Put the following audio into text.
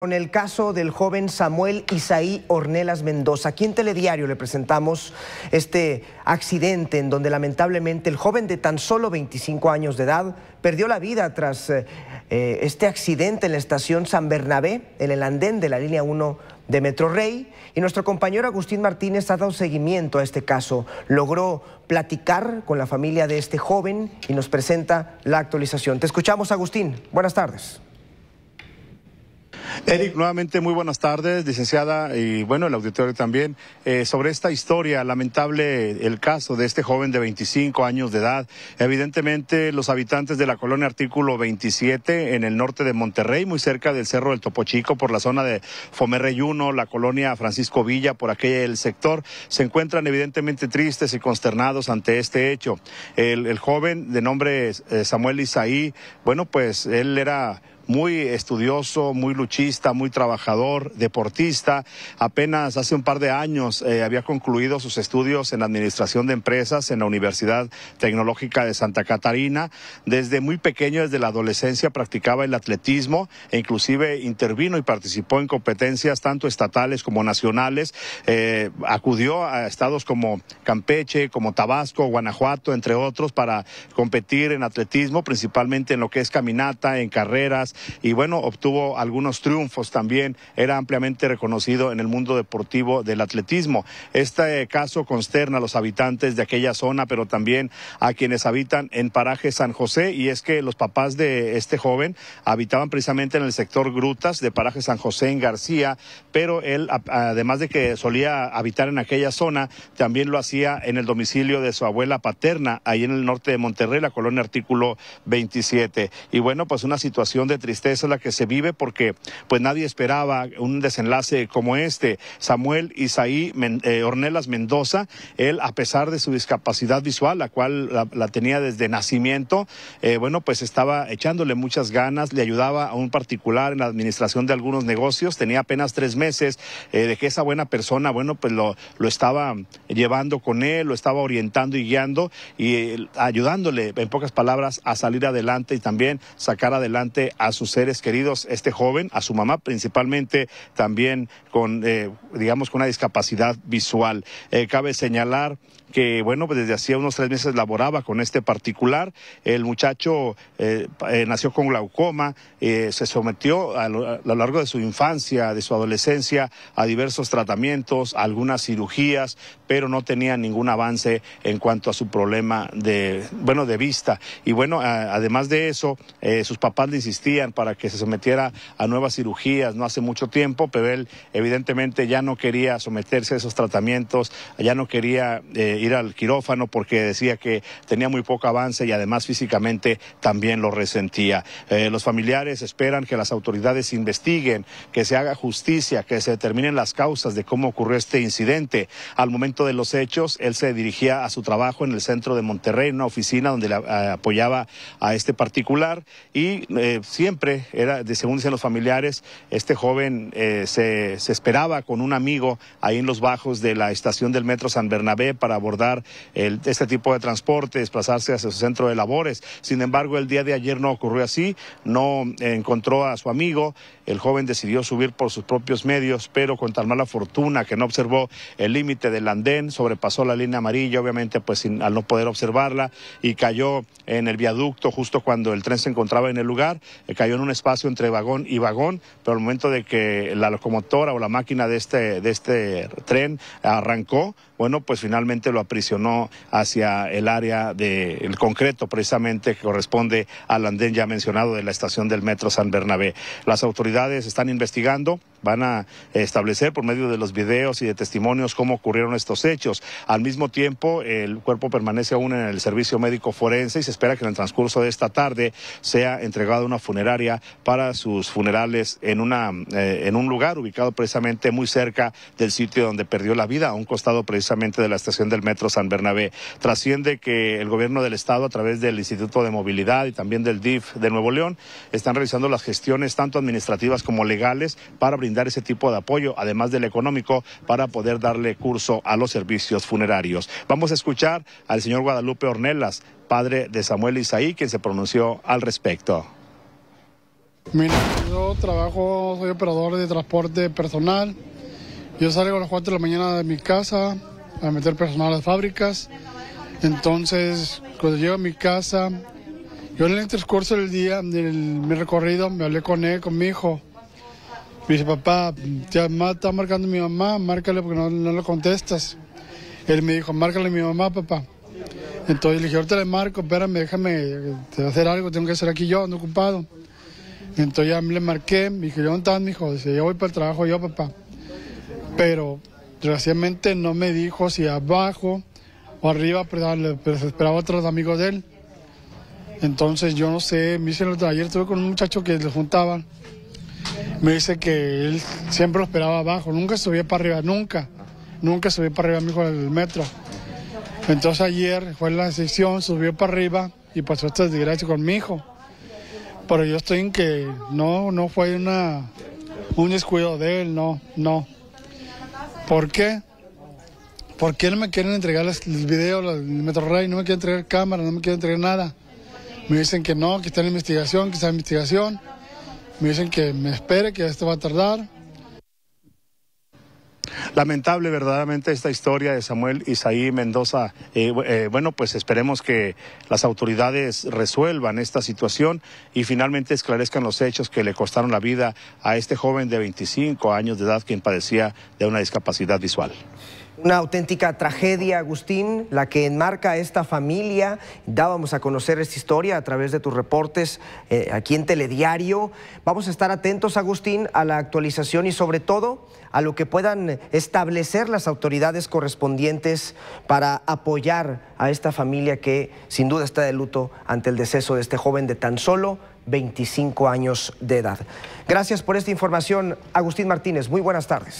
Con el caso del joven Samuel Isaí Ornelas Mendoza, aquí en Telediario le presentamos este accidente en donde lamentablemente el joven de tan solo 25 años de edad perdió la vida tras eh, eh, este accidente en la estación San Bernabé, en el andén de la línea 1 de Metro Rey. Y nuestro compañero Agustín Martínez ha dado seguimiento a este caso. Logró platicar con la familia de este joven y nos presenta la actualización. Te escuchamos, Agustín. Buenas tardes. Eric, nuevamente muy buenas tardes, licenciada, y bueno, el auditorio también. Eh, sobre esta historia, lamentable el caso de este joven de 25 años de edad. Evidentemente, los habitantes de la colonia Artículo 27, en el norte de Monterrey, muy cerca del Cerro del Topo Chico, por la zona de Fomerreyuno, la colonia Francisco Villa, por aquel sector, se encuentran evidentemente tristes y consternados ante este hecho. El, el joven de nombre eh, Samuel Isaí, bueno, pues él era muy estudioso, muy luchista, muy trabajador, deportista. Apenas hace un par de años eh, había concluido sus estudios en Administración de Empresas en la Universidad Tecnológica de Santa Catarina. Desde muy pequeño, desde la adolescencia, practicaba el atletismo e inclusive intervino y participó en competencias tanto estatales como nacionales. Eh, acudió a estados como Campeche, como Tabasco, Guanajuato, entre otros, para competir en atletismo, principalmente en lo que es caminata, en carreras, y bueno, obtuvo algunos triunfos también. Era ampliamente reconocido en el mundo deportivo del atletismo. Este eh, caso consterna a los habitantes de aquella zona, pero también a quienes habitan en Paraje San José, y es que los papás de este joven habitaban precisamente en el sector Grutas de Paraje San José en García, pero él, además de que solía habitar en aquella zona, también lo hacía en el domicilio de su abuela paterna, ahí en el norte de Monterrey, la colonia artículo 27. Y bueno, pues una situación de tristeza la que se vive porque pues nadie esperaba un desenlace como este. Samuel Isaí eh, Ornelas Mendoza, él a pesar de su discapacidad visual, la cual la, tenía desde nacimiento, eh, bueno, pues estaba echándole muchas ganas, le ayudaba a un particular en la administración de algunos negocios, tenía apenas tres meses eh, de que esa buena persona, bueno, pues lo, lo estaba llevando con él, lo estaba orientando y guiando y ayudándole, en pocas palabras, a salir adelante y también sacar adelante a su sus seres queridos, este joven, a su mamá principalmente, también con, eh, digamos, con una discapacidad visual. Eh, cabe señalar que bueno, pues, desde hacía unos tres meses laboraba con este particular. El muchacho eh, eh, nació con glaucoma, eh, se sometió a lo, largo de su infancia, de su adolescencia, a diversos tratamientos, algunas cirugías, pero no tenía ningún avance en cuanto a su problema de, bueno, de vista. Y bueno, además de eso, sus papás le insistían para que se sometiera a nuevas cirugías no hace mucho tiempo, pero él evidentemente ya no quería someterse a esos tratamientos, ya no quería ir al quirófano porque decía que tenía muy poco avance y además físicamente también lo resentía. Eh, los familiares esperan que las autoridades investiguen, que se haga justicia, que se determinen las causas de cómo ocurrió este incidente. Al momento de los hechos, él se dirigía a su trabajo en el centro de Monterrey, una oficina donde le eh, apoyaba a este particular y eh, siempre era, de, según dicen los familiares, este joven se, se esperaba con un amigo ahí en los bajos de la estación del metro San Bernabé para volver abordar este tipo de transporte, desplazarse hacia su centro de labores. Sin embargo, el día de ayer no ocurrió así, no encontró a su amigo, el joven decidió subir por sus propios medios, pero con tan mala fortuna que no observó el límite del andén, sobrepasó la línea amarilla, obviamente pues al no poder observarla y cayó en el viaducto justo cuando el tren se encontraba en el lugar, eh, cayó en un espacio entre vagón y vagón, pero al momento de que la locomotora o la máquina de este, este tren arrancó, bueno, pues finalmente lo aprisionó hacia el área del concreto, precisamente que corresponde al andén ya mencionado de la estación del metro San Bernabé. Las autoridades están investigando van a establecer por medio de los videos y de testimonios cómo ocurrieron estos hechos. Al mismo tiempo, el cuerpo permanece aún en el servicio médico forense y se espera que en el transcurso de esta tarde sea entregado una funeraria para sus funerales en, una, eh, en un lugar ubicado precisamente muy cerca del sitio donde perdió la vida, a un costado precisamente de la estación del metro San Bernabé. Trasciende que el gobierno del estado, a través del Instituto de Movilidad y también del DIF de Nuevo León, están realizando las gestiones tanto administrativas como legales para brindar brindar ese tipo de apoyo, además del económico, para poder darle curso a los servicios funerarios. Vamos a escuchar al señor Guadalupe Ornelas, padre de Samuel Isaí, quien se pronunció al respecto. Mira, yo trabajo, soy operador de transporte personal. Yo salgo a las 4 de la mañana de mi casa a meter personal a las fábricas. Entonces, cuando llego a mi casa, yo en el transcurso del día, de mi recorrido, me hablé con él, con mi hijo dice, papá, ya está marcando mi mamá, márcale porque no, le lo contestas. Él me dijo, márcale a mi mamá, papá. Entonces le dije, ahorita le marco, espérame, déjame hacer algo, tengo que hacer aquí yo, no ocupado. Entonces ya le marqué, me dijo, ¿yo dónde estás, mijo? Dice, yo voy para el trabajo yo, papá. Pero, desgraciadamente, no me dijo si abajo o arriba, pero, esperaba otros amigos de él. Entonces yo no sé, me hice el, ayer estuve con un muchacho que le juntaban me dice que él siempre lo esperaba abajo, nunca subía para arriba, nunca, nunca subía para arriba mi hijo del metro. Entonces ayer fue la decisión, subió para arriba y pasó esta desgracia con mi hijo. Pero yo estoy en que no, no fue una, un descuido de él, no, no. ¿Por qué? ¿Por no me quieren entregar el video, el Metro Rey? No me quieren entregar cámara, no me quieren entregar nada. Me dicen que no, que está en investigación, que está en investigación. Me dicen que me espere, que esto va a tardar. Lamentable verdaderamente esta historia de Samuel Isaí Mendoza. Eh, eh, bueno, pues esperemos que las autoridades resuelvan esta situación y finalmente esclarezcan los hechos que le costaron la vida a este joven de 25 años de edad quien padecía de una discapacidad visual. Una auténtica tragedia, Agustín, la que enmarca a esta familia. Dábamos a conocer esta historia a través de tus reportes eh, aquí en Telediario. Vamos a estar atentos, Agustín, a la actualización y sobre todo a lo que puedan establecer las autoridades correspondientes para apoyar a esta familia que sin duda está de luto ante el deceso de este joven de tan solo 25 años de edad. Gracias por esta información, Agustín Martínez. Muy buenas tardes.